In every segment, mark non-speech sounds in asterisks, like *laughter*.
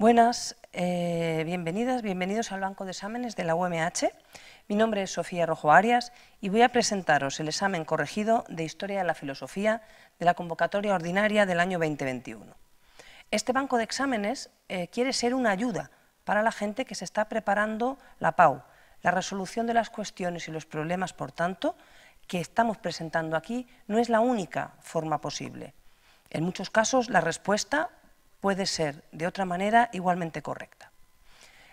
Buenas, eh, bienvenidas, bienvenidos al Banco de Exámenes de la UMH. Mi nombre es Sofía Rojo Arias y voy a presentaros el examen corregido de Historia de la Filosofía de la convocatoria ordinaria del año 2021. Este banco de exámenes eh, quiere ser una ayuda para la gente que se está preparando la PAU, la resolución de las cuestiones y los problemas, por tanto, que estamos presentando aquí no es la única forma posible. En muchos casos la respuesta puede ser de otra manera igualmente correcta.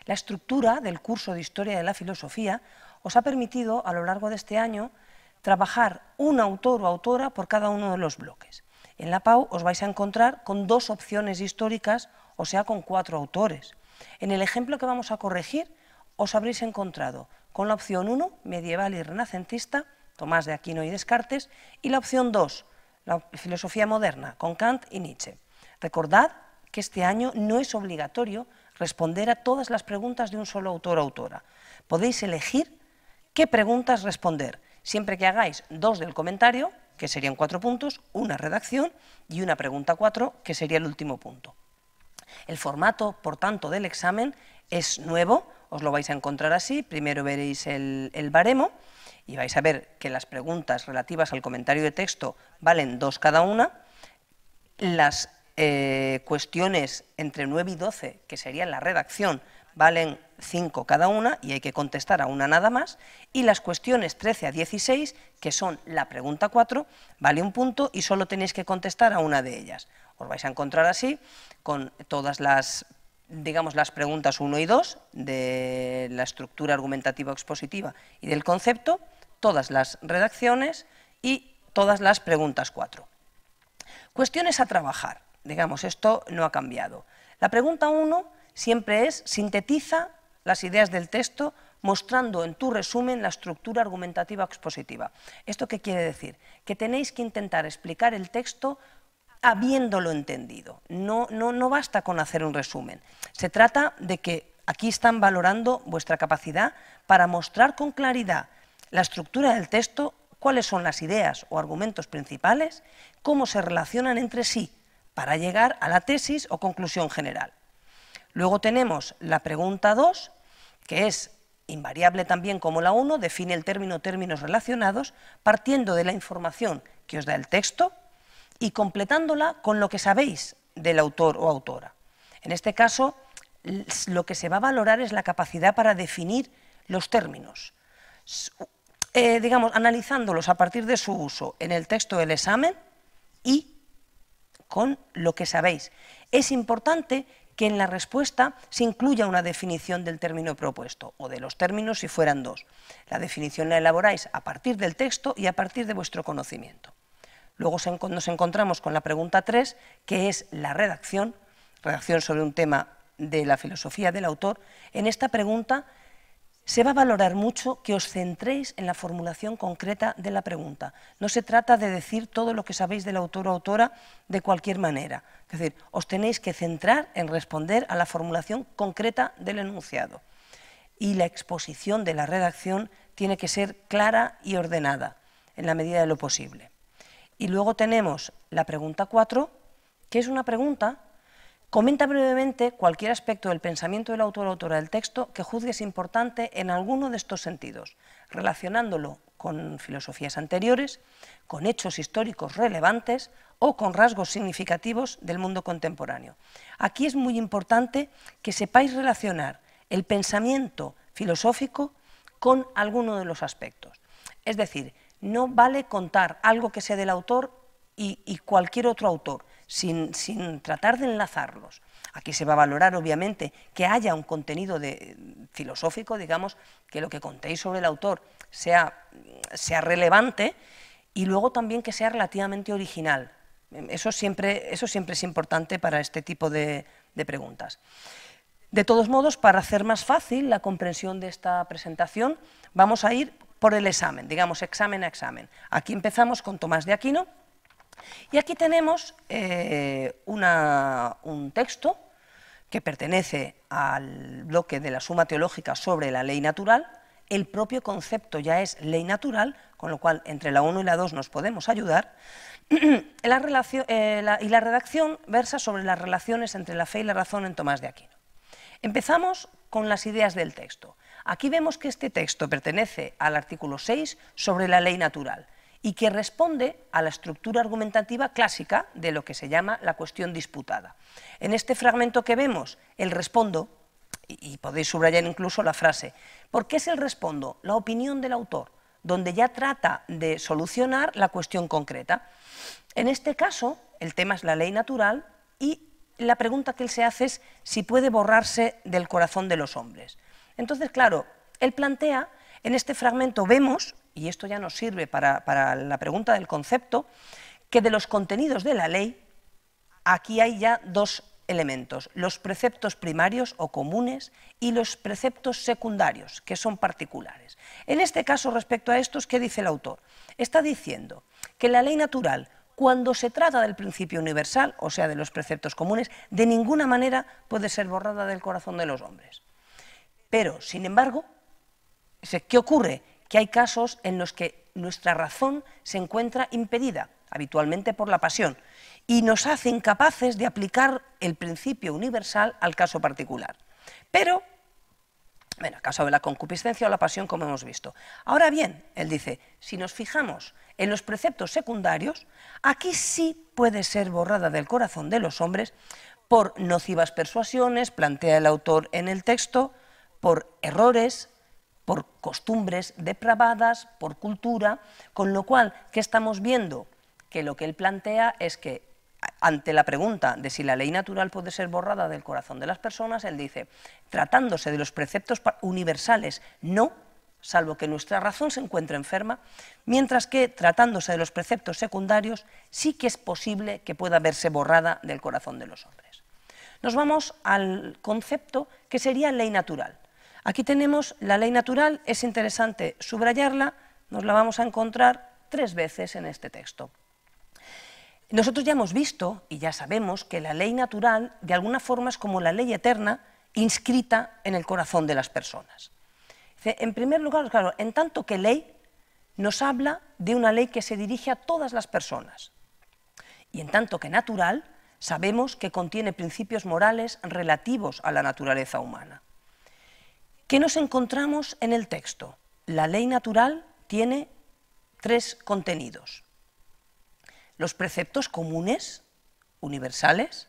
La estructura del curso de Historia de la Filosofía os ha permitido a lo largo de este año trabajar un autor o autora por cada uno de los bloques. En la PAU os vais a encontrar con dos opciones históricas, o sea, con cuatro autores. En el ejemplo que vamos a corregir, os habréis encontrado con la opción 1, medieval y renacentista, Tomás de Aquino y Descartes, y la opción 2, la filosofía moderna, con Kant y Nietzsche. Recordad este año no es obligatorio responder a todas las preguntas de un solo autor o autora. Podéis elegir qué preguntas responder, siempre que hagáis dos del comentario, que serían cuatro puntos, una redacción y una pregunta cuatro, que sería el último punto. El formato, por tanto, del examen es nuevo, os lo vais a encontrar así, primero veréis el, el, baremo y vais a ver que las preguntas relativas al comentario de texto valen dos cada una, las eh, cuestiones entre 9 y 12, que serían la redacción, valen 5 cada una y hay que contestar a una nada más, y las cuestiones 13 a 16, que son la pregunta 4, vale un punto y solo tenéis que contestar a una de ellas. Os vais a encontrar así con todas las digamos, las preguntas 1 y 2 de la estructura argumentativa expositiva y del concepto, todas las redacciones y todas las preguntas 4. Cuestiones a trabajar. Digamos, esto no ha cambiado. La pregunta uno siempre es, sintetiza las ideas del texto mostrando en tu resumen la estructura argumentativa expositiva. ¿Esto qué quiere decir? Que tenéis que intentar explicar el texto habiéndolo entendido. No, no, no basta con hacer un resumen. Se trata de que aquí están valorando vuestra capacidad para mostrar con claridad la estructura del texto, cuáles son las ideas o argumentos principales, cómo se relacionan entre sí para llegar a la tesis o conclusión general. Luego tenemos la pregunta 2, que es invariable también como la 1, define el término términos relacionados partiendo de la información que os da el texto y completándola con lo que sabéis del autor o autora. En este caso, lo que se va a valorar es la capacidad para definir los términos, eh, digamos, analizándolos a partir de su uso en el texto del examen y con lo que sabéis. Es importante que en la respuesta se incluya una definición del término propuesto o de los términos si fueran dos. La definición la elaboráis a partir del texto y a partir de vuestro conocimiento. Luego nos encontramos con la pregunta 3, que es la redacción, redacción sobre un tema de la filosofía del autor. En esta pregunta se va a valorar mucho que os centréis en la formulación concreta de la pregunta. No se trata de decir todo lo que sabéis del autor o autora de cualquier manera. Es decir, os tenéis que centrar en responder a la formulación concreta del enunciado. Y la exposición de la redacción tiene que ser clara y ordenada, en la medida de lo posible. Y luego tenemos la pregunta 4, que es una pregunta Comenta brevemente cualquier aspecto del pensamiento del autor o autora del texto que juzgues importante en alguno de estos sentidos, relacionándolo con filosofías anteriores, con hechos históricos relevantes o con rasgos significativos del mundo contemporáneo. Aquí es muy importante que sepáis relacionar el pensamiento filosófico con alguno de los aspectos. Es decir, no vale contar algo que sea del autor y, y cualquier otro autor, sin, tratar de enlazarlos. Aquí se va a valorar, obviamente, que haya un contenido filosófico, digamos, que lo que contéis sobre el autor sea, relevante y luego también que sea relativamente original. Eso siempre, es importante para este tipo de preguntas. De todos modos, para hacer más fácil la comprensión de esta presentación, vamos a ir por el examen, digamos examen a examen. Aquí empezamos con Tomás de Aquino, y aquí tenemos eh, un texto que pertenece al bloque de la suma teológica sobre la ley natural. El propio concepto ya es ley natural, con lo cual entre la 1 y la 2 nos podemos ayudar. *clears throat* Eh, y la redacción versa sobre las relaciones entre la fe y la razón en Tomás de Aquino. Empezamos con las ideas del texto. Aquí vemos que este texto pertenece al artículo 6 sobre la ley natural y que responde a la estructura argumentativa clásica de lo que se llama la cuestión disputada. En este fragmento que vemos, el respondo, y podéis subrayar incluso la frase, ¿por qué es el respondo? La opinión del autor, donde ya trata de solucionar la cuestión concreta. En este caso, el tema es la ley natural y la pregunta que él se hace es si puede borrarse del corazón de los hombres. Entonces, claro, él plantea, en este fragmento vemos y esto ya nos sirve para, la pregunta del concepto, que de los contenidos de la ley, aquí hay ya dos elementos, los preceptos primarios o comunes y los preceptos secundarios, que son particulares. En este caso, respecto a estos, ¿qué dice el autor? Está diciendo que la ley natural, cuando se trata del principio universal, o sea, de los preceptos comunes, de ninguna manera puede ser borrada del corazón de los hombres. Pero, sin embargo, ¿qué ocurre? que hay casos en los que nuestra razón se encuentra impedida, habitualmente por la pasión, y nos hace incapaces de aplicar el principio universal al caso particular. Pero, bueno, caso de la concupiscencia o la pasión, como hemos visto. Ahora bien, él dice, si nos fijamos en los preceptos secundarios, aquí sí puede ser borrada del corazón de los hombres por nocivas persuasiones, plantea el autor en el texto, por errores, por costumbres depravadas, por cultura, con lo cual, ¿qué estamos viendo? Que lo que él plantea es que ante la pregunta de si la ley natural puede ser borrada del corazón de las personas, él dice, tratándose de los preceptos universales, no, salvo que nuestra razón se encuentre enferma, mientras que tratándose de los preceptos secundarios, sí que es posible que pueda verse borrada del corazón de los hombres. Nos vamos al concepto que sería ley natural. Aquí tenemos la ley natural, es interesante subrayarla, nos la vamos a encontrar tres veces en este texto. Nosotros ya hemos visto y ya sabemos que la ley natural de alguna forma es como la ley eterna inscrita en el corazón de las personas. En primer lugar, claro, en tanto que ley nos habla de una ley que se dirige a todas las personas. Y en tanto que natural, sabemos que contiene principios morales relativos a la naturaleza humana. ¿Qué nos encontramos en el texto? La ley natural tiene tres contenidos. Los preceptos comunes, universales,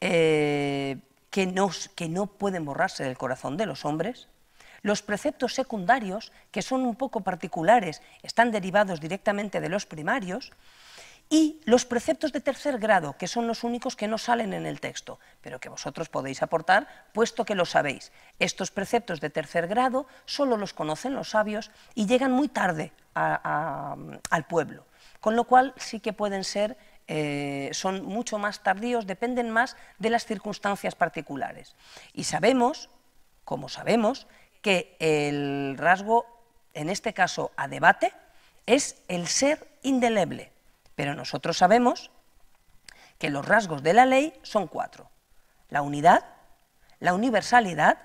eh, que no pueden borrarse del corazón de los hombres, los preceptos secundarios, que son un poco particulares, están derivados directamente de los primarios, y los preceptos de tercer grado, que son los únicos que no salen en el texto, pero que vosotros podéis aportar, puesto que lo sabéis. Estos preceptos de tercer grado solo los conocen los sabios y llegan muy tarde al pueblo, con lo cual sí que pueden ser, eh, son mucho más tardíos, dependen más de las circunstancias particulares. Y sabemos, como sabemos, que el rasgo, en este caso a debate, es el ser indeleble pero nosotros sabemos que los rasgos de la ley son cuatro. La unidad, la universalidad,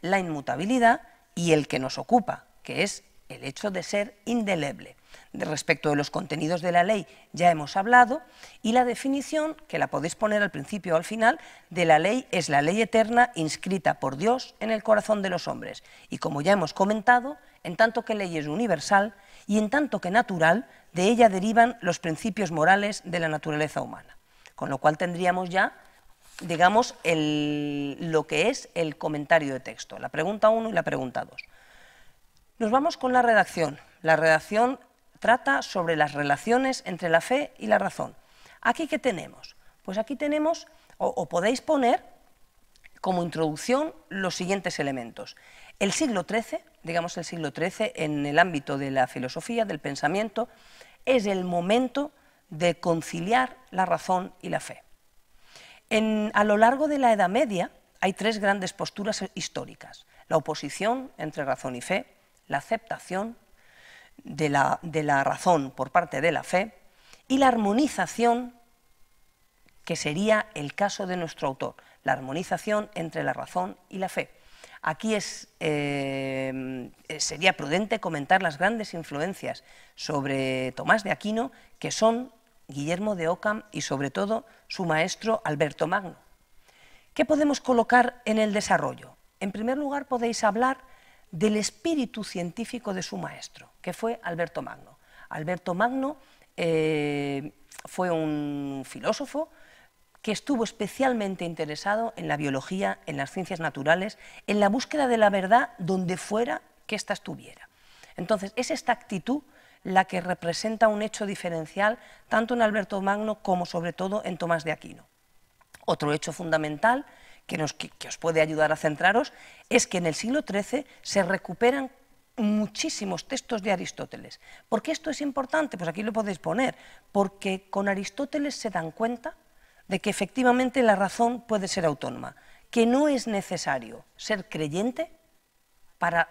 la inmutabilidad y el que nos ocupa, que es el hecho de ser indeleble. De respecto de los contenidos de la ley ya hemos hablado y la definición, que la podéis poner al principio o al final, de la ley es la ley eterna inscrita por Dios en el corazón de los hombres. Y como ya hemos comentado, en tanto que ley es universal, y en tanto que natural, de ella derivan los principios morales de la naturaleza humana. Con lo cual tendríamos ya, digamos, lo que es el comentario de texto, la pregunta 1 y la pregunta 2. Nos vamos con la redacción. La redacción trata sobre las relaciones entre la fe y la razón. ¿Aquí qué tenemos? Pues aquí tenemos, o podéis poner como introducción, los siguientes elementos. El siglo XIII digamos, el siglo XIII en el ámbito de la filosofía, del pensamiento, es el momento de conciliar la razón y la fe. a lo largo de la Edad Media hay tres grandes posturas históricas. La oposición entre razón y fe, la aceptación de la razón por parte de la fe y la armonización, que sería el caso de nuestro autor, la armonización entre la razón y la fe. Aquí eh, eh, sería prudente comentar las grandes influencias sobre Tomás de Aquino, que son Guillermo de Ockham y sobre todo su maestro Alberto Magno. ¿Qué podemos colocar en el desarrollo? En primer lugar, podéis hablar del espíritu científico de su maestro, que fue Alberto Magno. Alberto Magno eh, fue un filósofo, que estuvo especialmente interesado en la biología, en las ciencias naturales, en la búsqueda de la verdad donde fuera que ésta estuviera. Entonces, es esta actitud la que representa un hecho diferencial tanto en Alberto Magno como sobre todo en Tomás de Aquino. Otro hecho fundamental que, nos, os puede ayudar a centraros es que en el siglo XIII se recuperan muchísimos textos de Aristóteles. ¿Por qué esto es importante? Pues aquí lo podéis poner, porque con Aristóteles se dan cuenta de que efectivamente la razón puede ser autónoma, que no es necesario ser creyente para,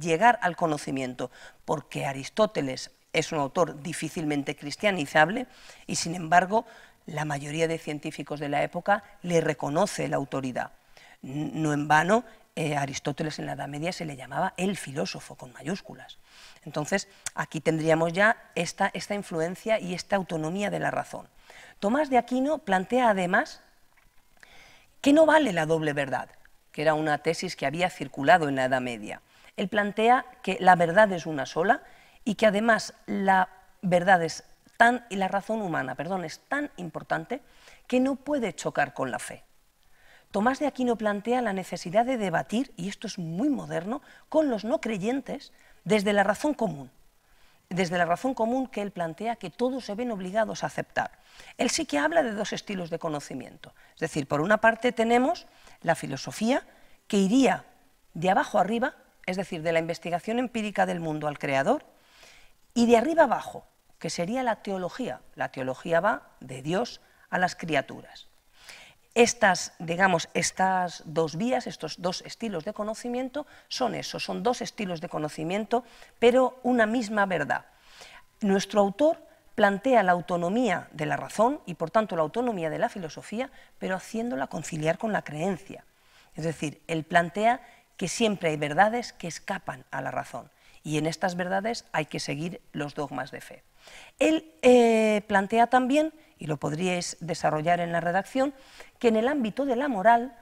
llegar al conocimiento, porque Aristóteles es un autor difícilmente cristianizable y sin embargo la mayoría de científicos de la época le reconoce la autoridad. No en vano, eh, Aristóteles en la Edad Media se le llamaba el filósofo con mayúsculas. Entonces, aquí tendríamos ya esta influencia y esta autonomía de la razón. Tomás de Aquino plantea además que no vale la doble verdad, que era una tesis que había circulado en la Edad Media. Él plantea que la verdad es una sola y que además la verdad es tan, y la razón humana, perdón, es tan importante que no puede chocar con la fe. Tomás de Aquino plantea la necesidad de debatir, y esto es muy moderno, con los no creyentes desde la razón común desde la razón común que él plantea que todos se ven obligados a aceptar. Él sí que habla de dos estilos de conocimiento. Es decir, por una parte tenemos la filosofía que iría de abajo arriba, es decir, de la investigación empírica del mundo al creador, y de arriba abajo, que sería la teología. La teología va de Dios a las criaturas. Estas, digamos, estas dos vías, estos dos estilos de conocimiento, son eso, son dos estilos de conocimiento, pero una misma verdad. Nuestro autor plantea la autonomía de la razón y, por tanto, la autonomía de la filosofía, pero haciéndola conciliar con la creencia. Es decir, él plantea que siempre hay verdades que escapan a la razón y en estas verdades hay que seguir los dogmas de fe. Él eh, plantea también y lo podríais desarrollar en la redacción, que en el ámbito de la moral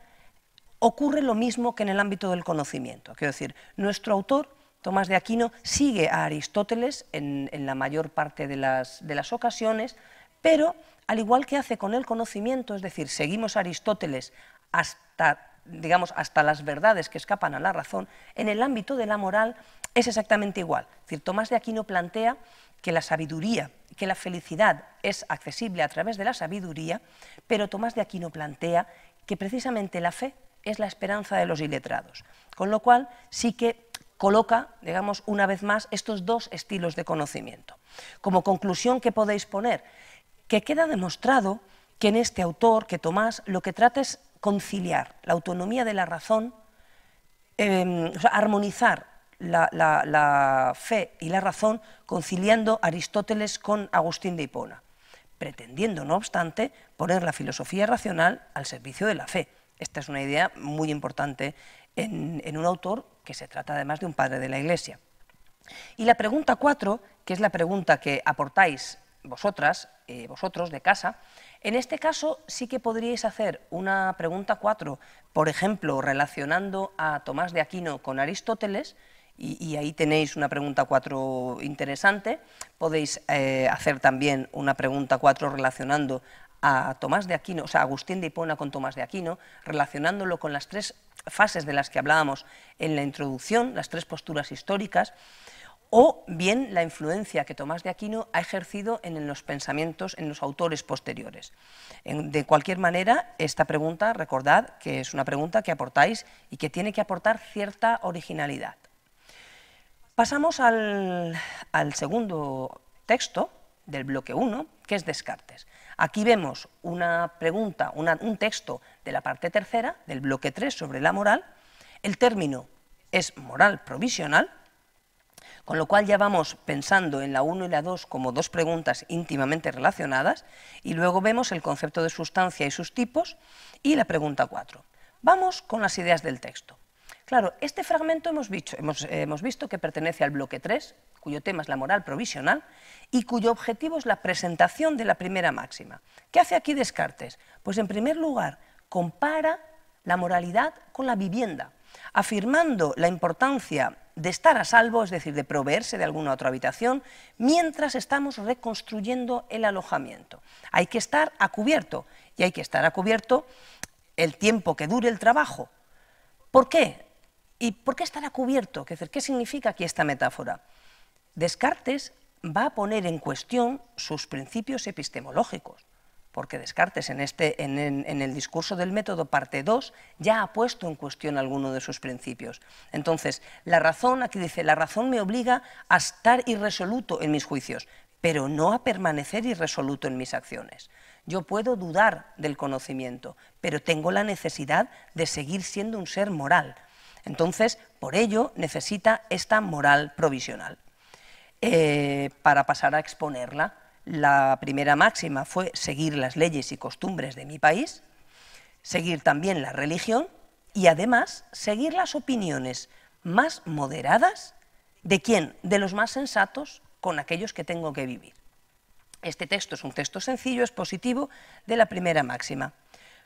ocurre lo mismo que en el ámbito del conocimiento. Quiero decir, nuestro autor, Tomás de Aquino, sigue a Aristóteles en, la mayor parte de las, ocasiones, pero al igual que hace con el conocimiento, es decir, seguimos a Aristóteles hasta, digamos, hasta las verdades que escapan a la razón, en el ámbito de la moral es exactamente igual. decir, Tomás de Aquino plantea que la sabiduría, que la felicidad es accesible a través de la sabiduría, pero Tomás de Aquino plantea que precisamente la fe es la esperanza de los iletrados, con lo cual sí que coloca, digamos, una vez más estos dos estilos de conocimiento. Como conclusión que podéis poner, que queda demostrado que en este autor, que Tomás, lo que trata es conciliar la autonomía de la razón, em, o sea, armonizar la, fe y la razón conciliando Aristóteles con Agustín de Hipona, pretendiendo, no obstante, poner la filosofía racional al servicio de la fe. Esta es una idea muy importante en, un autor que se trata además de un padre de la Iglesia. Y la pregunta 4, que es la pregunta que aportáis vosotras, eh, vosotros de casa, en este caso sí que podríais hacer una pregunta 4, por ejemplo, relacionando a Tomás de Aquino con Aristóteles, y, ahí tenéis una pregunta 4 interesante. Podéis eh, hacer también una pregunta 4 relacionando a Tomás de Aquino, o sea, Agustín de Hipona con Tomás de Aquino, relacionándolo con las tres fases de las que hablábamos en la introducción, las tres posturas históricas, o bien la influencia que Tomás de Aquino ha ejercido en los pensamientos, en los autores posteriores. de cualquier manera, esta pregunta, recordad que es una pregunta que aportáis y que tiene que aportar cierta originalidad. Pasamos al, segundo texto del bloque 1, que es Descartes. Aquí vemos una pregunta, un texto de la parte tercera, del bloque 3 sobre la moral. El término es moral provisional, con lo cual ya vamos pensando en la 1 y la 2 como dos preguntas íntimamente relacionadas, y luego vemos el concepto de sustancia y sus tipos, y la pregunta 4. Vamos con las ideas del texto. Claro, este fragmento eh, hemos visto, que pertenece al bloque 3, cuyo tema es la moral provisional y cuyo objetivo es la presentación de la primera máxima. ¿Qué hace aquí Descartes? Pues en primer lugar, compara la moralidad con la vivienda, afirmando la importancia de estar a salvo, es decir, de proveerse de alguna otra habitación, mientras estamos reconstruyendo el alojamiento. Hay que estar a cubierto y hay que estar a cubierto el tiempo que dure el trabajo. ¿Por qué? ¿Y por qué estará cubierto? ¿Qué significa aquí esta metáfora? Descartes va a poner en cuestión sus principios epistemológicos, porque Descartes en, este, el discurso del método parte 2 ya ha puesto en cuestión alguno de sus principios. Entonces, la razón, aquí dice, la razón me obliga a estar irresoluto en mis juicios, pero no a permanecer irresoluto en mis acciones. Yo puedo dudar del conocimiento, pero tengo la necesidad de seguir siendo un ser moral, entonces, por ello necesita esta moral provisional. Eh, para pasar a exponerla, la primera máxima fue seguir las leyes y costumbres de mi país, seguir también la religión y además seguir las opiniones más moderadas de quién, de los más sensatos con aquellos que tengo que vivir. Este texto es un texto sencillo, es positivo, de la primera máxima.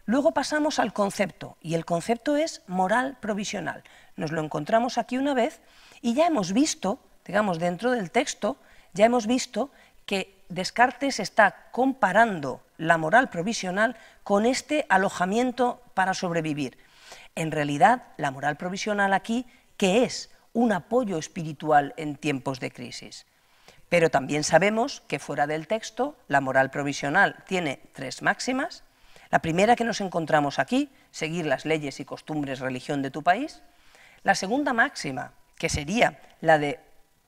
Luego pasamos al concepto, y el concepto es moral provisional. Nos lo encontramos aquí una vez y ya hemos visto, digamos, dentro del texto, ya hemos visto que Descartes está comparando la moral provisional con este alojamiento para sobrevivir. En realidad, la moral provisional aquí, que es? Un apoyo espiritual en tiempos de crisis. Pero también sabemos que fuera del texto, la moral provisional tiene tres máximas, la primera que nos encontramos aquí, seguir las leyes y costumbres religión de tu país. La segunda máxima, que sería la de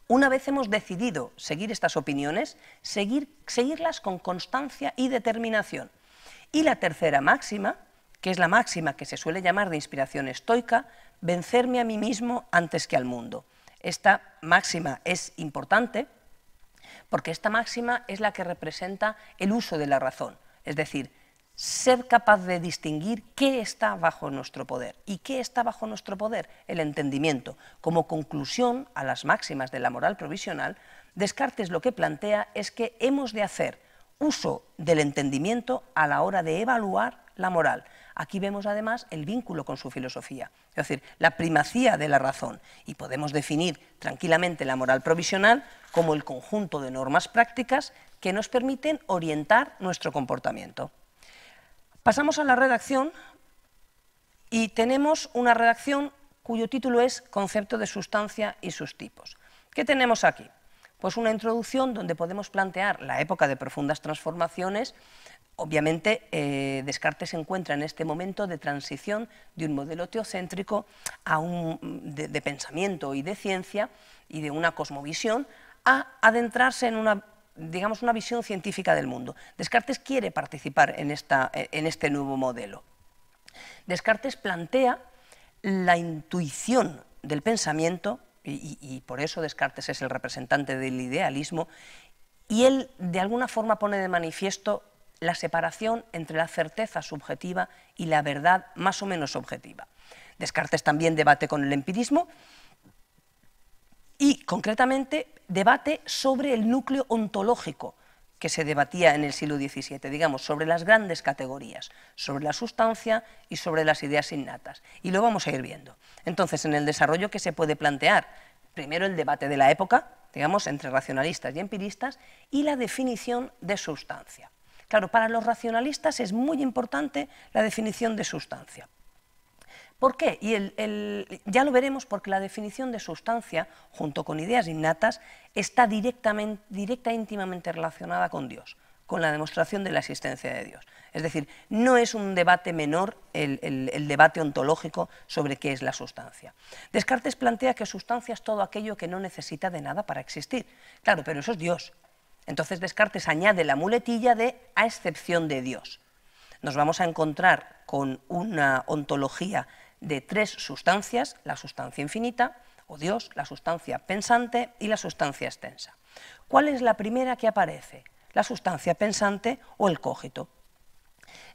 una vez hemos decidido seguir estas opiniones, seguir, seguirlas con constancia y determinación. Y la tercera máxima, que es la máxima que se suele llamar de inspiración estoica, vencerme a mí mismo antes que al mundo. Esta máxima es importante porque esta máxima es la que representa el uso de la razón, es decir, ser capaz de distinguir qué está bajo nuestro poder. ¿Y qué está bajo nuestro poder? El entendimiento. Como conclusión a las máximas de la moral provisional, Descartes lo que plantea es que hemos de hacer uso del entendimiento a la hora de evaluar la moral. Aquí vemos además el vínculo con su filosofía, es decir, la primacía de la razón. Y podemos definir tranquilamente la moral provisional como el conjunto de normas prácticas que nos permiten orientar nuestro comportamiento. Pasamos a la redacción y tenemos una redacción cuyo título es Concepto de sustancia y sus tipos. ¿Qué tenemos aquí? Pues una introducción donde podemos plantear la época de profundas transformaciones. Obviamente, eh, Descartes se encuentra en este momento de transición de un modelo teocéntrico a un, de pensamiento y de ciencia y de una cosmovisión a adentrarse en una digamos, una visión científica del mundo. Descartes quiere participar en, esta, en este nuevo modelo. Descartes plantea la intuición del pensamiento, y, y, por eso Descartes es el representante del idealismo, y él de alguna forma pone de manifiesto la separación entre la certeza subjetiva y la verdad más o menos objetiva. Descartes también debate con el empirismo y concretamente debate sobre el núcleo ontológico que se debatía en el siglo XVII, digamos, sobre las grandes categorías, sobre la sustancia y sobre las ideas innatas. Y lo vamos a ir viendo. Entonces, en el desarrollo que se puede plantear, primero el debate de la época, digamos, entre racionalistas y empiristas, y la definición de sustancia. Claro, para los racionalistas es muy importante la definición de sustancia. ¿Por qué? Y ya lo veremos porque la definición de sustancia, junto con ideas innatas, está directamente, directa e íntimamente relacionada con Dios, con la demostración de la existencia de Dios. Es decir, no es un debate menor el, el, debate ontológico sobre qué es la sustancia. Descartes plantea que sustancia es todo aquello que no necesita de nada para existir. Claro, pero eso es Dios. Entonces Descartes añade la muletilla de a excepción de Dios. Nos vamos a encontrar con una ontología de tres sustancias, la sustancia infinita, o Dios, la sustancia pensante y la sustancia extensa. ¿Cuál es la primera que aparece? La sustancia pensante o el cógito.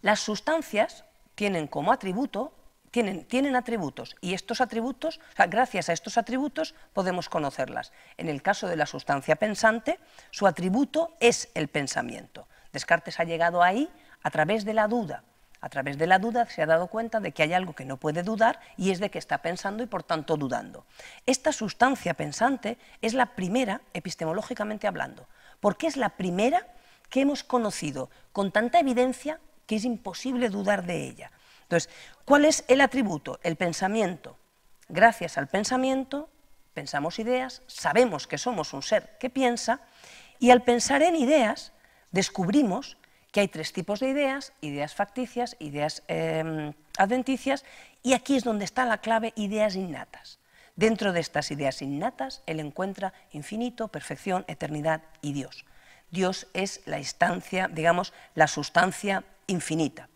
Las sustancias tienen como atributo, tienen, tienen atributos, y estos atributos, gracias a estos atributos, podemos conocerlas. En el caso de la sustancia pensante, su atributo es el pensamiento. Descartes ha llegado ahí a través de la duda, a través de la duda se ha dado cuenta de que hay algo que no puede dudar y es de que está pensando y por tanto dudando. Esta sustancia pensante es la primera, epistemológicamente hablando, porque es la primera que hemos conocido con tanta evidencia que es imposible dudar de ella. Entonces, ¿cuál es el atributo? El pensamiento. Gracias al pensamiento pensamos ideas, sabemos que somos un ser que piensa y al pensar en ideas descubrimos que hay tres tipos de ideas, ideas facticias, ideas em, adventicias, y aquí es donde está la clave ideas innatas. Dentro de estas ideas innatas, él encuentra infinito, perfección, eternidad y Dios. Dios es la instancia, digamos, la sustancia infinita.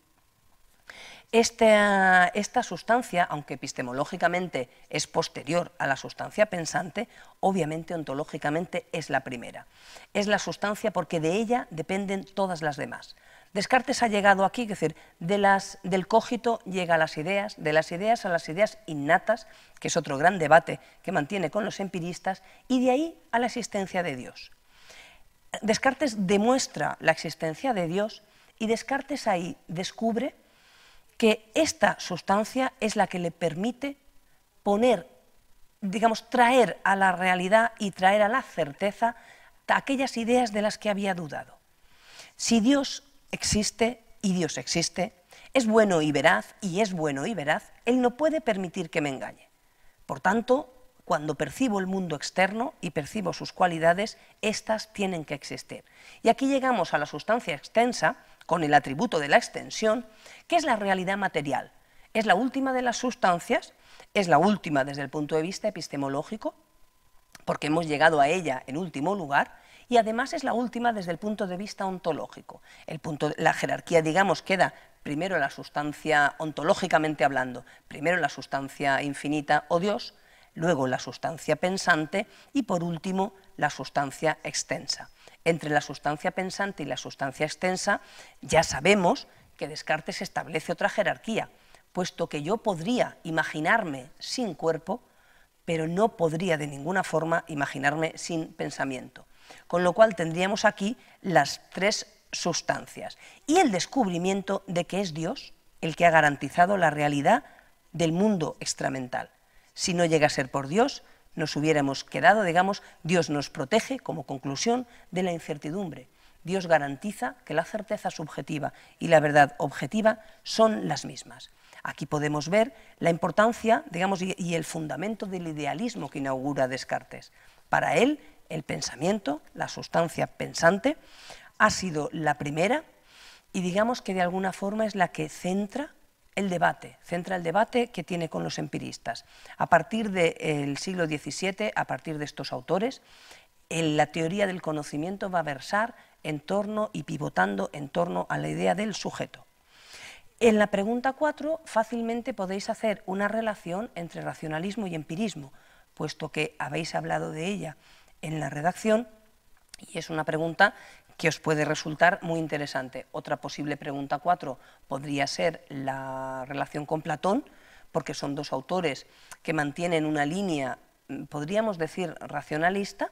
Esta, sustancia, aunque epistemológicamente es posterior a la sustancia pensante, obviamente ontológicamente es la primera. Es la sustancia porque de ella dependen todas las demás. Descartes ha llegado aquí, es decir, del cógito llega a las ideas, de las ideas a las ideas innatas, que es otro gran debate que mantiene con los empiristas, y de ahí a la existencia de Dios. Descartes demuestra la existencia de Dios y Descartes ahí descubre que esta sustancia es la que le permite poner, digamos, traer a la realidad y traer a la certeza aquellas ideas de las que había dudado. Si Dios existe, y Dios existe, es bueno y veraz, y es bueno y veraz, Él no puede permitir que me engañe. Por tanto, cuando percibo el mundo externo y percibo sus cualidades, éstas tienen que existir. Y aquí llegamos a la sustancia extensa, con el atributo de la extensión, que es la realidad material. Es la última de las sustancias, es la última desde el punto de vista epistemológico, porque hemos llegado a ella en último lugar, y además es la última desde el punto de vista ontológico. la jerarquía, digamos, queda primero la sustancia, ontológicamente hablando, primero la sustancia infinita o Dios, luego la sustancia pensante y por último la sustancia extensa entre la sustancia pensante y la sustancia extensa, ya sabemos que Descartes establece otra jerarquía, puesto que yo podría imaginarme sin cuerpo, pero no podría de ninguna forma imaginarme sin pensamiento. Con lo cual tendríamos aquí las tres sustancias y el descubrimiento de que es Dios el que ha garantizado la realidad del mundo extramental. Si no llega a ser por Dios, nos hubiéramos quedado, digamos, Dios nos protege como conclusión de la incertidumbre. Dios garantiza que la certeza subjetiva y la verdad objetiva son las mismas. Aquí podemos ver la importancia, digamos, y, y el fundamento del idealismo que inaugura Descartes. Para él, el pensamiento, la sustancia pensante, ha sido la primera y digamos que de alguna forma es la que centra el debate, centra el debate que tiene con los empiristas. A partir del siglo XVII, a partir de estos autores, la teoría del conocimiento va a versar en torno y pivotando en torno a la idea del sujeto. En la pregunta 4 fácilmente podéis hacer una relación entre racionalismo y empirismo, puesto que habéis hablado de ella en la redacción y es una pregunta que os puede resultar muy interesante. Otra posible pregunta cuatro podría ser la relación con Platón, porque son dos autores que mantienen una línea, mm, podríamos decir, racionalista,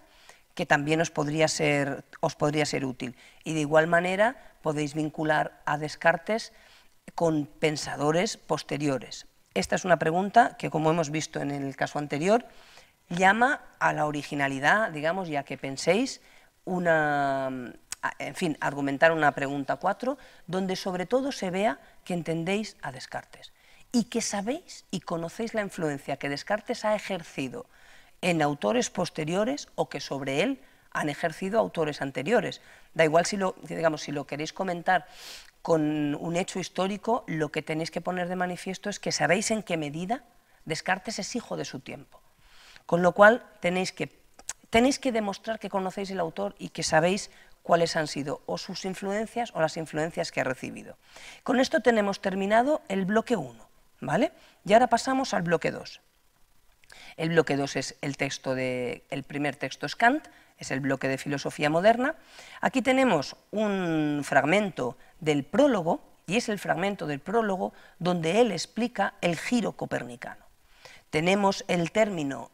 que también os podría ser, os podría ser útil. Y de igual manera podéis vincular a Descartes con pensadores posteriores. Esta es una pregunta que, como hemos visto en el caso anterior, llama a la originalidad, digamos, ya que penséis una, en fin, argumentar una pregunta cuatro, donde sobre todo se vea que entendéis a Descartes y que sabéis y conocéis la influencia que Descartes ha ejercido en autores posteriores o que sobre él han ejercido autores anteriores. Da igual si lo, digamos, si lo queréis comentar con un hecho histórico, lo que tenéis que poner de manifiesto es que sabéis en qué medida Descartes es hijo de su tiempo. Con lo cual tenéis que, tenéis que demostrar que conocéis el autor y que sabéis cuáles han sido o sus influencias o las influencias que ha recibido. Con esto tenemos terminado el bloque 1, ¿vale? Y ahora pasamos al bloque 2. El bloque 2 es el texto de, el primer texto Scant, Kant, es el bloque de filosofía moderna. Aquí tenemos un fragmento del prólogo, y es el fragmento del prólogo donde él explica el giro copernicano. Tenemos el término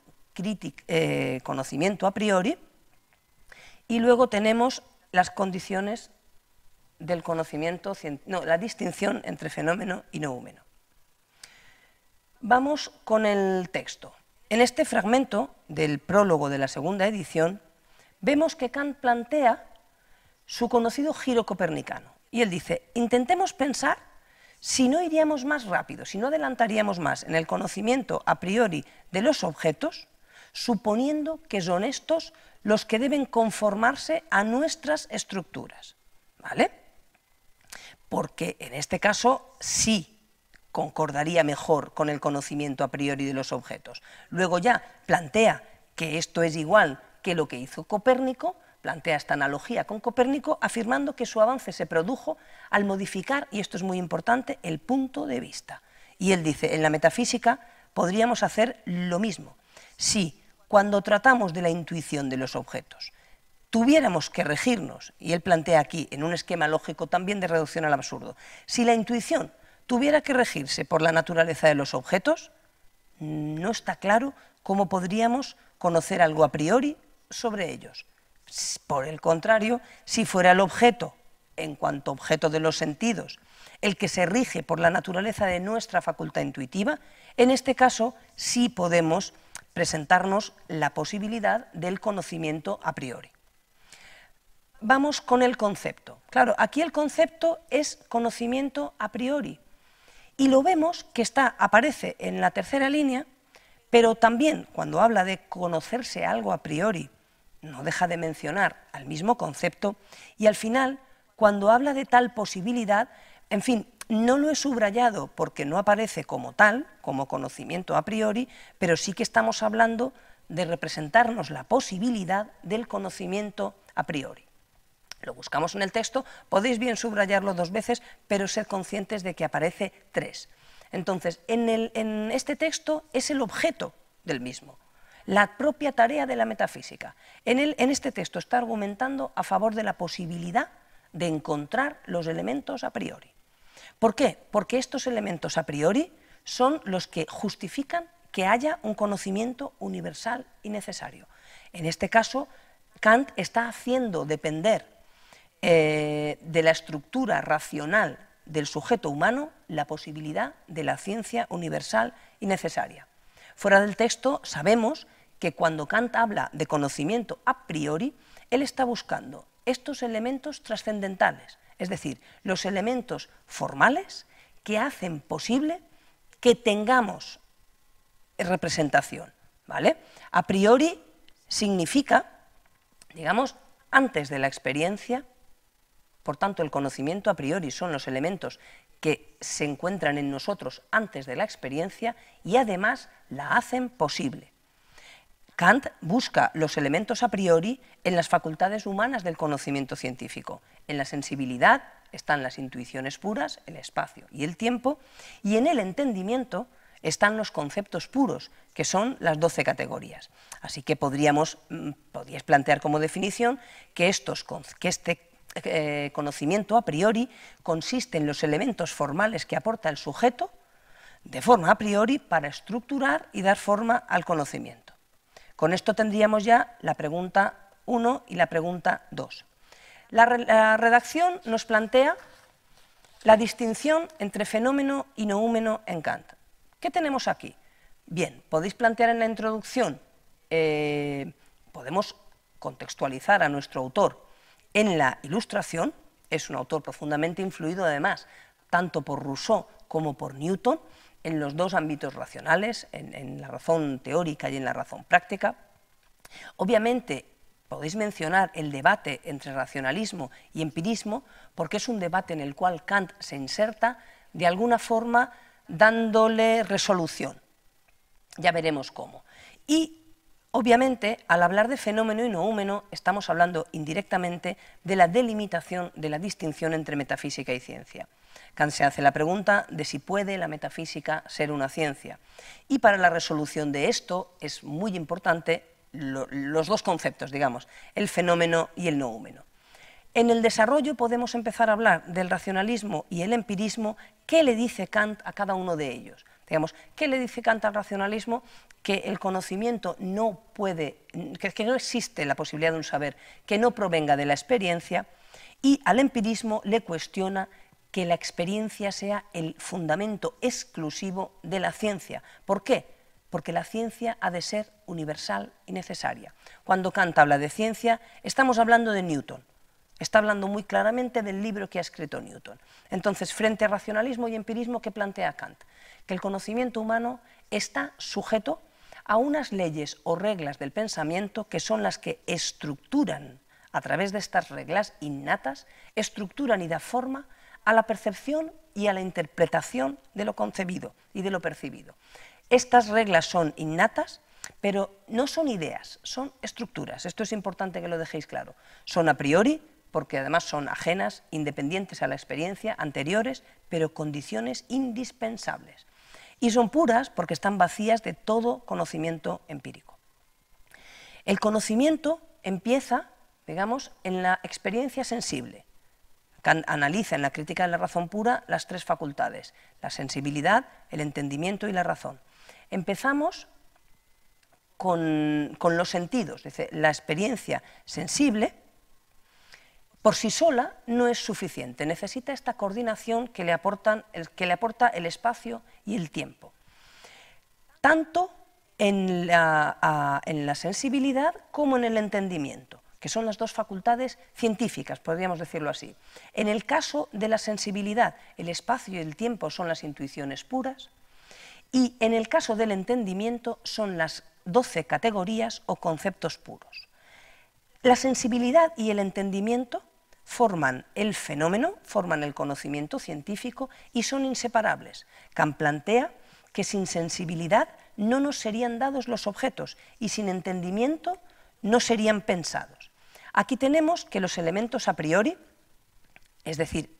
eh, conocimiento a priori, y luego tenemos las condiciones del conocimiento, no, la distinción entre fenómeno y no humano. Vamos con el texto. En este fragmento del prólogo de la segunda edición, vemos que Kant plantea su conocido giro copernicano. Y él dice, intentemos pensar si no iríamos más rápido, si no adelantaríamos más en el conocimiento a priori de los objetos, suponiendo que son estos los que deben conformarse a nuestras estructuras, ¿vale? Porque en este caso sí concordaría mejor con el conocimiento a priori de los objetos. Luego ya plantea que esto es igual que lo que hizo Copérnico, plantea esta analogía con Copérnico, afirmando que su avance se produjo al modificar, y esto es muy importante, el punto de vista. Y él dice, en la metafísica podríamos hacer lo mismo. Sí cuando tratamos de la intuición de los objetos tuviéramos que regirnos, y él plantea aquí, en un esquema lógico también de reducción al absurdo, si la intuición tuviera que regirse por la naturaleza de los objetos, no está claro cómo podríamos conocer algo a priori sobre ellos. Por el contrario, si fuera el objeto, en cuanto objeto de los sentidos, el que se rige por la naturaleza de nuestra facultad intuitiva, en este caso sí podemos presentarnos la posibilidad del conocimiento a priori. Vamos con el concepto. Claro, aquí el concepto es conocimiento a priori. Y lo vemos que está, aparece en la tercera línea, pero también cuando habla de conocerse algo a priori, no deja de mencionar al mismo concepto. Y al final, cuando habla de tal posibilidad, en fin, no lo he subrayado porque no aparece como tal, como conocimiento a priori, pero sí que estamos hablando de representarnos la posibilidad del conocimiento a priori. Lo buscamos en el texto, podéis bien subrayarlo dos veces, pero ser conscientes de que aparece tres. Entonces, en, este texto es el objeto del mismo, la propia tarea de la metafísica. en, este texto está argumentando a favor de la posibilidad de encontrar los elementos a priori. ¿Por qué? Porque estos elementos a priori son los que justifican que haya un conocimiento universal y necesario. En este caso, Kant está haciendo depender eh, de la estructura racional del sujeto humano la posibilidad de la ciencia universal y necesaria. Fuera del texto sabemos que cuando Kant habla de conocimiento a priori, él está buscando estos elementos trascendentales, es decir, los elementos formales que hacen posible que tengamos representación. ¿vale? A priori significa, digamos, antes de la experiencia, por tanto el conocimiento a priori son los elementos que se encuentran en nosotros antes de la experiencia y además la hacen posible. Kant busca los elementos a priori en las facultades humanas del conocimiento científico. En la sensibilidad están las intuiciones puras, el espacio y el tiempo, y en el entendimiento están los conceptos puros, que son las doce categorías. Así que podríamos, mm, podrías plantear como definición que, este eh, conocimiento a priori consiste en los elementos formales que aporta el sujeto de forma a priori para estructurar y dar forma al conocimiento. Con esto tendríamos ya la pregunta 1 y la pregunta 2. La, redacción nos plantea la distinción entre fenómeno y noúmeno en Kant. ¿Qué tenemos aquí? Bien, podéis plantear en la introducción, eh, podemos contextualizar a nuestro autor en la ilustración, es un autor profundamente influido además, tanto por Rousseau como por Newton, en los dos ámbitos racionales, en, la razón teórica y en la razón práctica. Obviamente, podéis mencionar el debate entre racionalismo y empirismo, porque es un debate en el cual Kant se inserta de alguna forma dándole resolución. Ya veremos cómo. Y Obviamente, al hablar de fenómeno y noumeno, estamos hablando indirectamente de la delimitación de la distinción entre metafísica y ciencia. Kant se hace la pregunta de si puede la metafísica ser una ciencia. Y para la resolución de esto es muy importante los dos conceptos, digamos, el fenómeno y el noúmeno. En el desarrollo podemos empezar a hablar del racionalismo y el empirismo, qué le dice Kant a cada uno de ellos. Digamos, ¿qué le dice Kant al racionalismo? Que el conocimiento no puede, que no existe la posibilidad de un saber que no provenga de la experiencia, y al empirismo le cuestiona que la experiencia sea el fundamento exclusivo de la ciencia. ¿Por qué? Porque la ciencia ha de ser universal y necesaria. Cuando Kant habla de ciencia, estamos hablando de Newton. Está hablando muy claramente del libro que ha escrito Newton. Entonces, frente al racionalismo y empirismo, ¿qué plantea Kant? Que el conocimiento humano está sujeto a unas leyes o reglas del pensamiento que son las que estructuran, a través de estas reglas innatas, estructuran y da forma a la percepción y a la interpretación de lo concebido y de lo percibido. Estas reglas son innatas, pero no son ideas, son estructuras. Esto es importante que lo dejéis claro. Son a priori, porque además son ajenas, independientes a la experiencia, anteriores, pero condiciones indispensables. Y son puras porque están vacías de todo conocimiento empírico. El conocimiento empieza, digamos, en la experiencia sensible, analiza en la crítica de la razón pura las tres facultades, la sensibilidad, el entendimiento y la razón. Empezamos con, los sentidos, la experiencia sensible por sí sola no es suficiente, necesita esta coordinación que le, aportan, que le aporta el espacio y el tiempo. Tanto en la sensibilidad como en el entendimiento que son las dos facultades científicas, podríamos decirlo así. En el caso de la sensibilidad, el espacio y el tiempo son las intuiciones puras, y en el caso del entendimiento son las doce categorías o conceptos puros. La sensibilidad y el entendimiento forman el fenómeno, forman el conocimiento científico y son inseparables. Kant plantea que sin sensibilidad no nos serían dados los objetos y sin entendimiento no serían pensados. Aquí tenemos que los elementos a priori, es decir,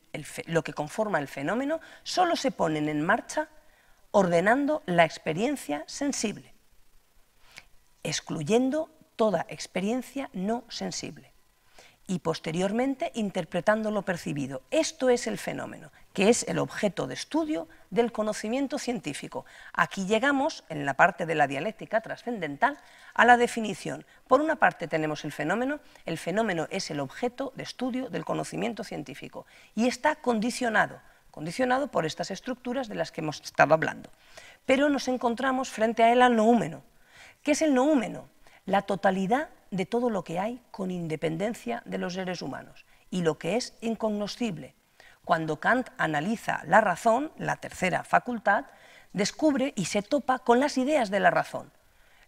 lo que conforma el fenómeno, solo se ponen en marcha ordenando la experiencia sensible, excluyendo toda experiencia no sensible y posteriormente interpretando lo percibido. Esto es el fenómeno, que es el objeto de estudio del conocimiento científico. Aquí llegamos, en la parte de la dialéctica trascendental, a la definición. Por una parte tenemos el fenómeno, el fenómeno es el objeto de estudio del conocimiento científico y está condicionado, condicionado por estas estructuras de las que hemos estado hablando. Pero nos encontramos frente a él al noúmeno. ¿Qué es el noúmeno? La totalidad de todo lo que hay con independencia de los seres humanos y lo que es incognoscible. Cuando Kant analiza la razón, la tercera facultad, descubre y se topa con las ideas de la razón.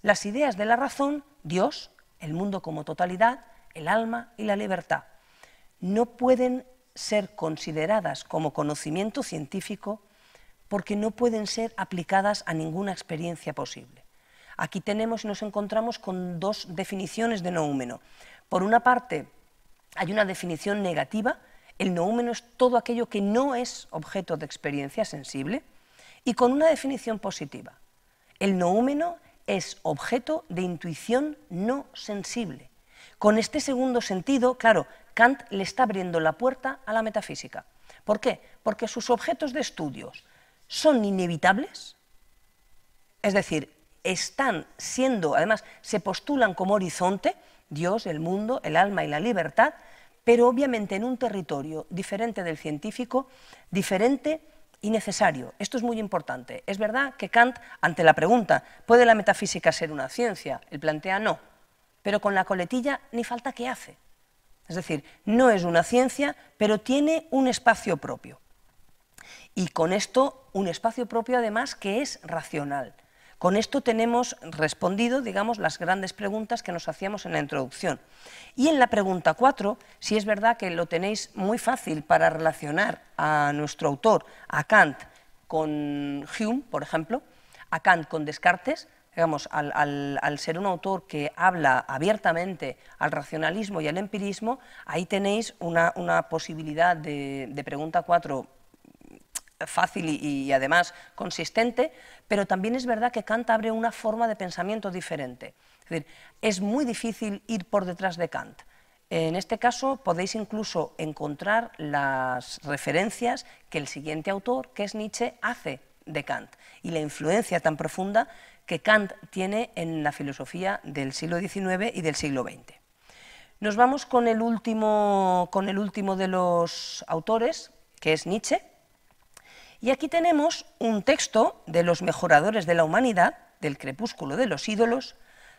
Las ideas de la razón, Dios, el mundo como totalidad, el alma y la libertad, no pueden ser consideradas como conocimiento científico porque no pueden ser aplicadas a ninguna experiencia posible. Aquí tenemos y nos encontramos con dos definiciones de noúmeno. Por una parte, hay una definición negativa, el noúmeno es todo aquello que no es objeto de experiencia sensible, y con una definición positiva. El noúmeno es objeto de intuición no sensible. Con este segundo sentido, claro, Kant le está abriendo la puerta a la metafísica. ¿Por qué? Porque sus objetos de estudios son inevitables, es decir, están siendo, además, se postulan como horizonte, Dios, el mundo, el alma y la libertad, pero obviamente en un territorio diferente del científico, diferente y necesario. Esto es muy importante. Es verdad que Kant, ante la pregunta, ¿puede la metafísica ser una ciencia? Él plantea no, pero con la coletilla ni falta que hace. Es decir, no es una ciencia, pero tiene un espacio propio. Y con esto, un espacio propio además que es racional. Con esto tenemos respondido, digamos, las grandes preguntas que nos hacíamos en la introducción. Y en la pregunta 4, si es verdad que lo tenéis muy fácil para relacionar a nuestro autor, a Kant, con Hume, por ejemplo, a Kant con Descartes, digamos, al, ser un autor que habla abiertamente al racionalismo y al empirismo, ahí tenéis una, posibilidad de, de pregunta 4 fácil y, además consistente, pero también es verdad que Kant abre una forma de pensamiento diferente. Es muy difícil ir por detrás de Kant. En este caso podéis incluso encontrar las referencias que el siguiente autor, que es Nietzsche, hace de Kant y la influencia tan profunda que Kant tiene en la filosofía del siglo XIX y del siglo XX. Nos vamos con el último, con el último de los autores, que es Nietzsche, y aquí tenemos un texto de los mejoradores de la humanidad, del crepúsculo de los ídolos,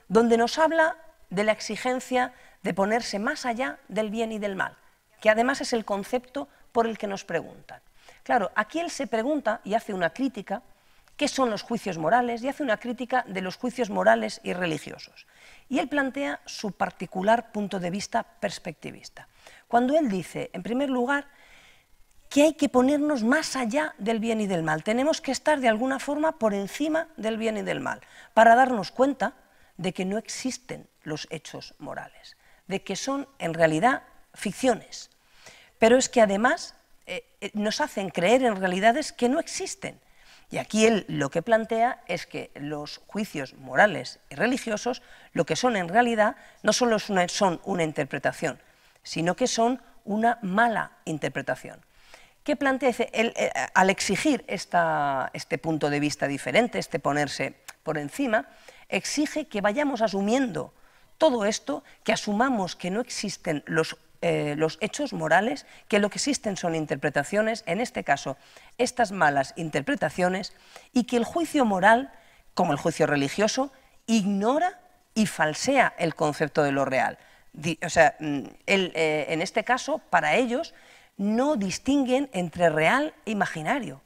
donde nos habla de la exigencia de ponerse más allá del bien y del mal, que además es el concepto por el que nos preguntan. Claro, aquí él se pregunta y hace una crítica, ¿qué son los juicios morales? Y hace una crítica de los juicios morales y religiosos. Y él plantea su particular punto de vista perspectivista. Cuando él dice, en primer lugar, que hay que ponernos más allá del bien y del mal. Tenemos que estar de alguna forma por encima del bien y del mal, para darnos cuenta de que no existen los hechos morales, de que son en realidad ficciones. Pero es que además eh, eh, nos hacen creer en realidades que no existen. Y aquí él lo que plantea es que los juicios morales y religiosos lo que son en realidad no solo son una interpretación, sino que son una mala interpretación. Qué plantea, eh, al exigir este punto de vista diferente, este ponerse por encima, exige que vayamos asumiendo todo esto, que asumamos que no existen eh, los, hechos morales, que lo que existen son interpretaciones, en este caso estas malas interpretaciones, y que el juicio moral, como el juicio religioso, ignora y falsea el concepto de lo real. O sea, mm, eh, en este caso, para ellos, no distinguen entre real e imaginario,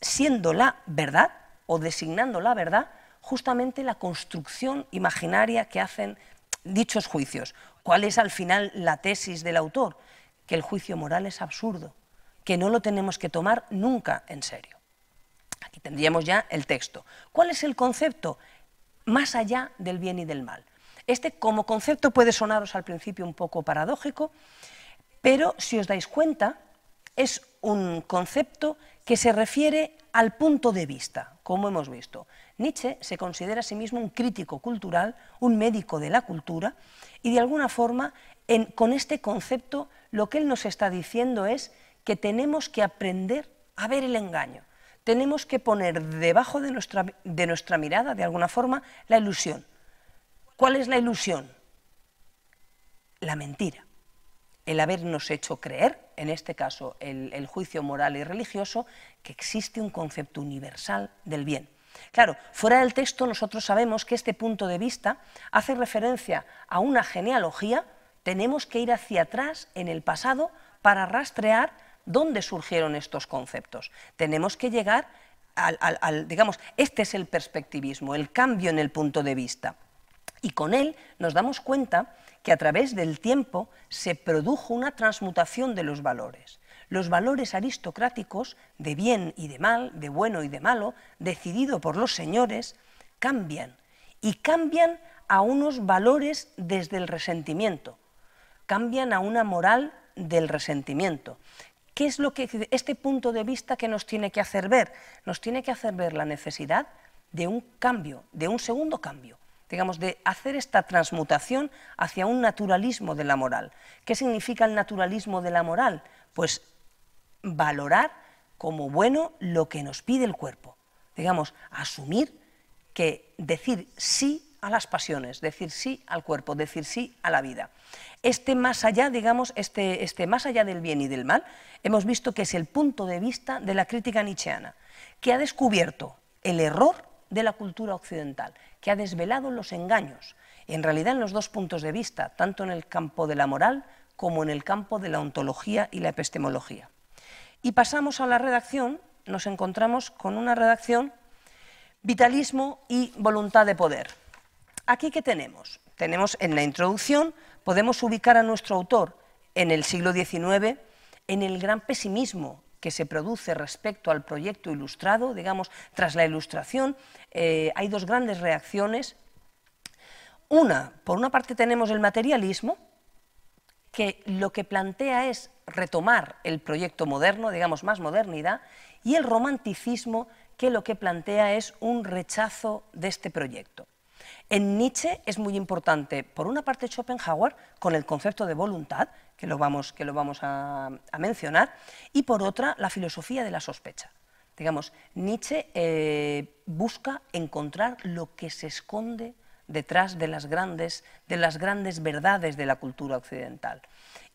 siendo la verdad o designando la verdad justamente la construcción imaginaria que hacen dichos juicios. ¿Cuál es al final la tesis del autor? Que el juicio moral es absurdo, que no lo tenemos que tomar nunca en serio. Aquí tendríamos ya el texto. ¿Cuál es el concepto? Más allá del bien y del mal. Este como concepto puede sonaros al principio un poco paradójico, pero si os dais cuenta, es un concepto que se refiere al punto de vista, como hemos visto. Nietzsche se considera a sí mismo un crítico cultural, un médico de la cultura, y de alguna forma con este concepto lo que él nos está diciendo es que tenemos que aprender a ver el engaño, tenemos que poner debajo de nuestra mirada, de alguna forma, la ilusión. ¿Cuál es la ilusión? La mentira el habernos hecho creer, en este caso el, juicio moral y religioso, que existe un concepto universal del bien. Claro, fuera del texto nosotros sabemos que este punto de vista hace referencia a una genealogía, tenemos que ir hacia atrás en el pasado para rastrear dónde surgieron estos conceptos. Tenemos que llegar al, al digamos, este es el perspectivismo, el cambio en el punto de vista. Y con él nos damos cuenta que a través del tiempo se produjo una transmutación de los valores. Los valores aristocráticos de bien y de mal, de bueno y de malo, decidido por los señores, cambian y cambian a unos valores desde el resentimiento, cambian a una moral del resentimiento. ¿Qué es lo que este punto de vista que nos tiene que hacer ver? Nos tiene que hacer ver la necesidad de un cambio, de un segundo cambio, digamos, de hacer esta transmutación hacia un naturalismo de la moral. ¿Qué significa el naturalismo de la moral? Pues valorar como bueno lo que nos pide el cuerpo. Digamos, asumir que decir sí a las pasiones, decir sí al cuerpo, decir sí a la vida. Este más allá, digamos, este, este más allá del bien y del mal, hemos visto que es el punto de vista de la crítica nietzscheana, que ha descubierto el error de la cultura occidental, que ha desvelado los engaños, en realidad en los dos puntos de vista, tanto en el campo de la moral como en el campo de la ontología y la epistemología. Y pasamos a la redacción, nos encontramos con una redacción vitalismo y voluntad de poder. Aquí qué tenemos? Tenemos en la introducción, podemos ubicar a nuestro autor en el siglo XIX, en el gran pesimismo que se produce respecto al proyecto ilustrado, digamos, tras la ilustración, eh, hay dos grandes reacciones. Una, por una parte tenemos el materialismo, que lo que plantea es retomar el proyecto moderno, digamos, más modernidad, y el romanticismo, que lo que plantea es un rechazo de este proyecto. En Nietzsche es muy importante, por una parte, Schopenhauer con el concepto de voluntad, que lo vamos, que lo vamos a, mencionar, y por otra, la filosofía de la sospecha. Digamos, Nietzsche eh, busca encontrar lo que se esconde detrás de las, grandes, de las grandes verdades de la cultura occidental.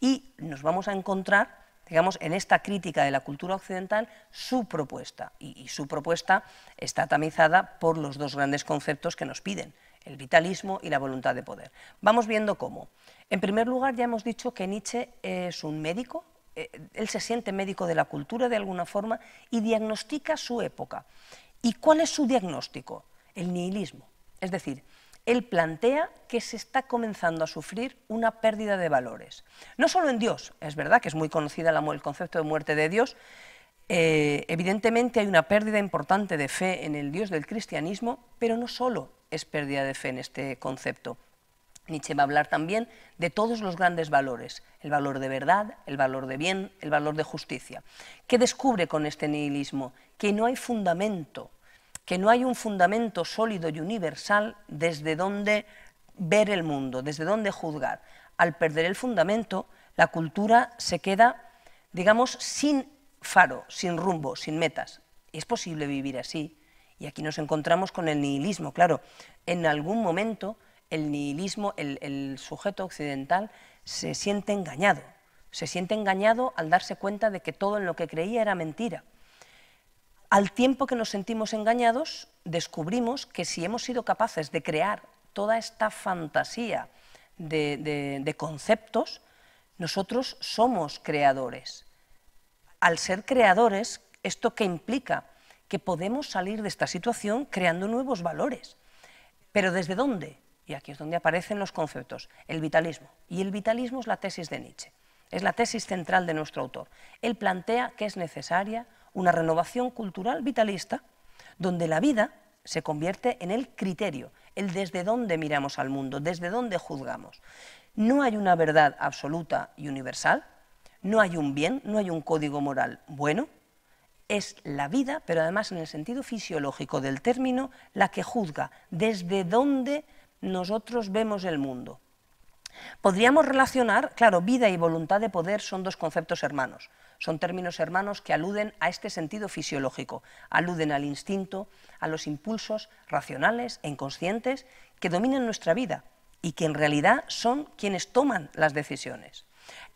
Y nos vamos a encontrar, digamos, en esta crítica de la cultura occidental, su propuesta. Y, y su propuesta está tamizada por los dos grandes conceptos que nos piden, el vitalismo y la voluntad de poder. Vamos viendo cómo en primer lugar, ya hemos dicho que Nietzsche es un médico, eh, él se siente médico de la cultura de alguna forma y diagnostica su época. ¿Y cuál es su diagnóstico? El nihilismo. Es decir, él plantea que se está comenzando a sufrir una pérdida de valores. No solo en Dios, es verdad que es muy conocida el concepto de muerte de Dios, eh, evidentemente hay una pérdida importante de fe en el Dios del cristianismo, pero no solo es pérdida de fe en este concepto. Nietzsche va a hablar también de todos los grandes valores, el valor de verdad, el valor de bien, el valor de justicia. ¿Qué descubre con este nihilismo? Que no hay fundamento, que no hay un fundamento sólido y universal desde donde ver el mundo, desde donde juzgar. Al perder el fundamento, la cultura se queda, digamos, sin faro, sin rumbo, sin metas. ¿Es posible vivir así? Y aquí nos encontramos con el nihilismo. Claro, en algún momento el nihilismo, el, sujeto occidental se siente engañado, se siente engañado al darse cuenta de que todo en lo que creía era mentira. Al tiempo que nos sentimos engañados, descubrimos que si hemos sido capaces de crear toda esta fantasía de, de conceptos, nosotros somos creadores. Al ser creadores, ¿esto qué implica? Que podemos salir de esta situación creando nuevos valores. ¿Pero desde dónde? Y aquí es donde aparecen los conceptos, el vitalismo. Y el vitalismo es la tesis de Nietzsche, es la tesis central de nuestro autor. Él plantea que es necesaria una renovación cultural vitalista donde la vida se convierte en el criterio, el desde dónde miramos al mundo, desde dónde juzgamos. No hay una verdad absoluta y universal, no hay un bien, no hay un código moral bueno, es la vida, pero además en el sentido fisiológico del término, la que juzga desde dónde nosotros vemos el mundo. Podríamos relacionar, claro, vida y voluntad de poder son dos conceptos hermanos. Son términos hermanos que aluden a este sentido fisiológico, aluden al instinto, a los impulsos racionales e inconscientes que dominan nuestra vida y que en realidad son quienes toman las decisiones.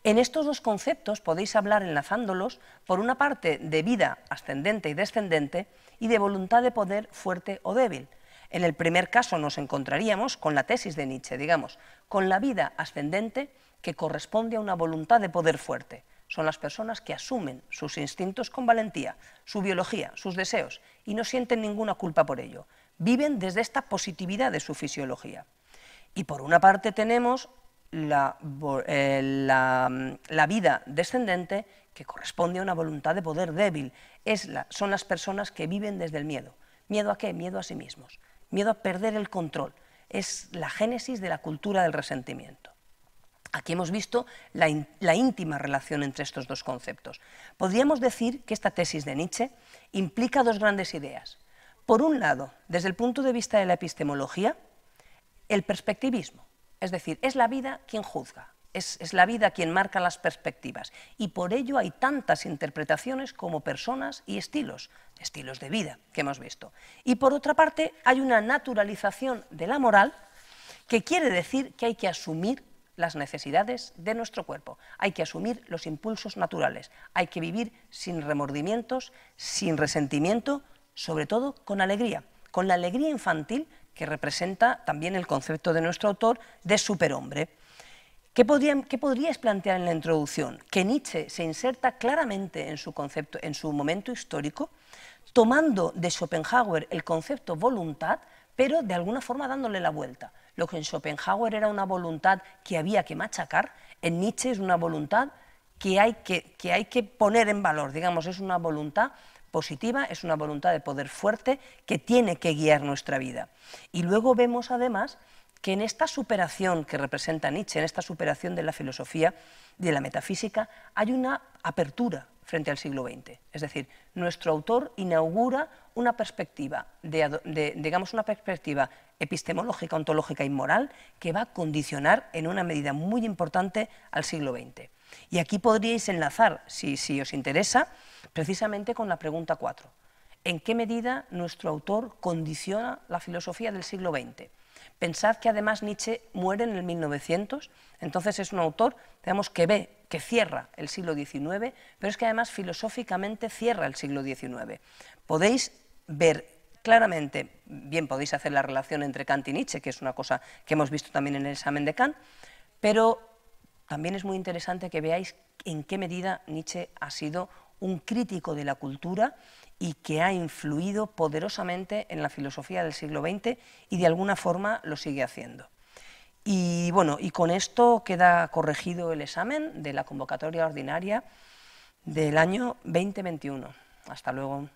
En estos dos conceptos podéis hablar enlazándolos, por una parte, de vida ascendente y descendente y de voluntad de poder fuerte o débil en el primer caso nos encontraríamos con la tesis de Nietzsche, digamos, con la vida ascendente que corresponde a una voluntad de poder fuerte. Son las personas que asumen sus instintos con valentía, su biología, sus deseos, y no sienten ninguna culpa por ello. Viven desde esta positividad de su fisiología. Y por una parte tenemos la, eh, mm, vida descendente que corresponde a una voluntad de poder débil. son las personas que viven desde el miedo. ¿Miedo a qué? Miedo a sí mismos miedo a perder el control. Es la génesis de la cultura del resentimiento. Aquí hemos visto la, íntima relación entre estos dos conceptos. Podríamos decir que esta tesis de Nietzsche implica dos grandes ideas. Por un lado, desde el punto de vista de la epistemología, el perspectivismo, es decir, es la vida quien juzga es, la vida quien marca las perspectivas y por ello hay tantas interpretaciones como personas y estilos, estilos de vida que hemos visto. Y por otra parte hay una naturalización de la moral que quiere decir que hay que asumir las necesidades de nuestro cuerpo, hay que asumir los impulsos naturales, hay que vivir sin remordimientos, sin resentimiento, sobre todo con alegría, con la alegría infantil que representa también el concepto de nuestro autor de superhombre. ¿Qué, podrías plantear en la introducción? Que Nietzsche se inserta claramente en su concepto, en su momento histórico, tomando de Schopenhauer el concepto voluntad, pero de alguna forma dándole la vuelta. Lo que en Schopenhauer era una voluntad que había que machacar, en Nietzsche es una voluntad que hay que, que, hay que poner en valor, digamos, es una voluntad positiva, es una voluntad de poder fuerte que tiene que guiar nuestra vida. Y luego vemos además que en esta superación que representa Nietzsche, en esta superación de la filosofía y de la metafísica, hay una apertura frente al siglo XX. Es decir, nuestro autor inaugura una perspectiva, digamos, una perspectiva epistemológica, ontológica y moral que va a condicionar en una medida muy importante al siglo XX. Y aquí podríais enlazar, si, si os interesa, precisamente con la pregunta 4. ¿En qué medida nuestro autor condiciona la filosofía del siglo XX? Pensad que además Nietzsche muere en el 1900, entonces es un autor, que ve, que cierra el siglo XIX, pero es que además filosóficamente cierra el siglo XIX. Podéis ver claramente, bien podéis hacer la relación entre Kant y Nietzsche, que es una cosa que hemos visto también en el examen de Kant, pero también es muy interesante que veáis en qué medida Nietzsche ha sido un crítico de la cultura y que ha influido poderosamente en la filosofía del siglo XX y de alguna forma lo sigue haciendo. Y bueno, y con esto queda corregido el examen de la convocatoria ordinaria del año 2021. Hasta luego.